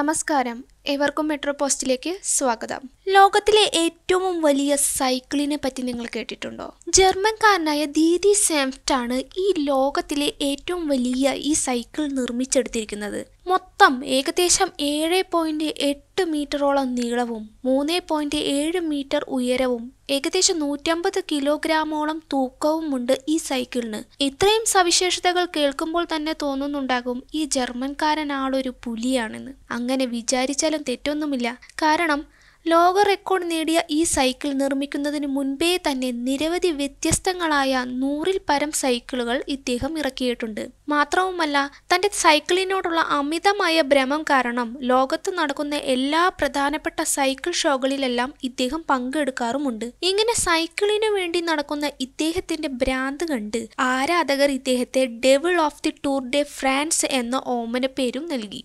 നമസ്കാരം ഏവർക്കും മെട്രോ പോസ്റ്റിലേക്ക് സ്വാഗതം ലോകത്തിലെ ഏറ്റവും വലിയ സൈക്കിളിനെ പറ്റി നിങ്ങൾ കേട്ടിട്ടുണ്ടോ ജർമ്മൻകാരനായ ദീദി സെംഫ്റ്റ് ആണ് ഈ ലോകത്തിലെ ഏറ്റവും വലിയ ഈ സൈക്കിൾ നിർമ്മിച്ചെടുത്തിരിക്കുന്നത് മൊത്തം ഏകദേശം ഏഴ് പോയിന്റ് എട്ട് മീറ്ററോളം നീളവും മൂന്ന് പോയിന്റ് ഏഴ് മീറ്റർ ഉയരവും ഏകദേശം നൂറ്റമ്പത് കിലോഗ്രാമോളം തൂക്കവുമുണ്ട് ഈ സൈക്കിളിന് ഇത്രയും സവിശേഷതകൾ കേൾക്കുമ്പോൾ തന്നെ തോന്നുന്നുണ്ടാകും ഈ ജർമ്മൻകാരനാളൊരു പുലിയാണെന്ന് അങ്ങനെ വിചാരിച്ചാലും തെറ്റൊന്നുമില്ല കാരണം ലോക റെക്കോർഡ് നേടിയ ഈ സൈക്കിൾ നിർമ്മിക്കുന്നതിന് മുൻപേ തന്നെ നിരവധി വ്യത്യസ്തങ്ങളായ നൂറിൽ പരം സൈക്കിളുകൾ ഇദ്ദേഹം ഇറക്കിയിട്ടുണ്ട് മാത്രവുമല്ല തന്റെ സൈക്കിളിനോടുള്ള അമിതമായ ഭ്രമം കാരണം ലോകത്ത് നടക്കുന്ന എല്ലാ പ്രധാനപ്പെട്ട സൈക്കിൾ ഷോകളിലെല്ലാം ഇദ്ദേഹം പങ്കെടുക്കാറുമുണ്ട് ഇങ്ങനെ സൈക്കിളിനു വേണ്ടി നടക്കുന്ന ഇദ്ദേഹത്തിന്റെ ഭ്രാന്ത് കണ്ട് ആരാധകർ ഇദ്ദേഹത്തെ devil of the Tour de France എന്ന ഓമന പേരും നൽകി